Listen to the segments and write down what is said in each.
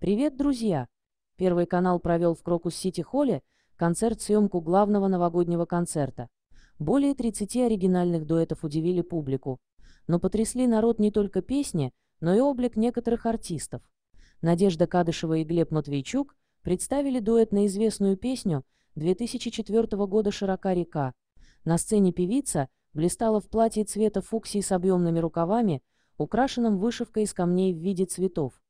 Привет, друзья! Первый канал провел в Крокус-Сити-Холле концерт-съемку главного новогоднего концерта. Более 30 оригинальных дуэтов удивили публику. Но потрясли народ не только песни, но и облик некоторых артистов. Надежда Кадышева и Глеб Матвейчук представили дуэт на известную песню 2004 года «Широка река». На сцене певица блистала в платье цвета фуксии с объемными рукавами, украшенном вышивкой из камней в виде цветов.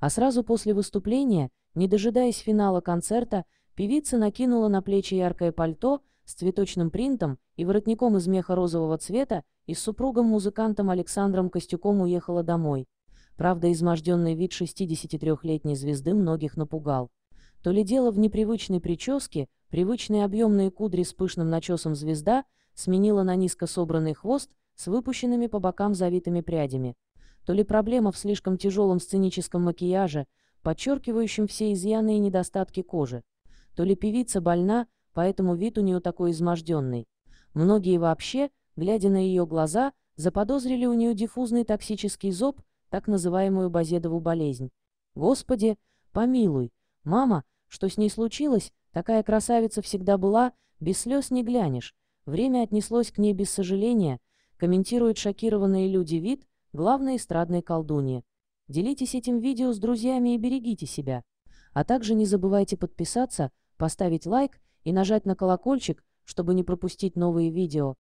А сразу после выступления, не дожидаясь финала концерта, певица накинула на плечи яркое пальто с цветочным принтом и воротником из меха розового цвета и с супругом-музыкантом Александром Костюком уехала домой. Правда, изможденный вид 63-летней звезды многих напугал. То ли дело в непривычной прическе, привычные объемные кудри с пышным начесом звезда сменила на низко собранный хвост с выпущенными по бокам завитыми прядями то ли проблема в слишком тяжелом сценическом макияже, подчеркивающем все изъяны и недостатки кожи, то ли певица больна, поэтому вид у нее такой изможденный. Многие вообще, глядя на ее глаза, заподозрили у нее диффузный токсический зоб, так называемую Базедову болезнь. Господи, помилуй, мама, что с ней случилось, такая красавица всегда была, без слез не глянешь. Время отнеслось к ней без сожаления, комментируют шокированные люди вид, главной эстрадной колдуне. Делитесь этим видео с друзьями и берегите себя. А также не забывайте подписаться, поставить лайк и нажать на колокольчик, чтобы не пропустить новые видео.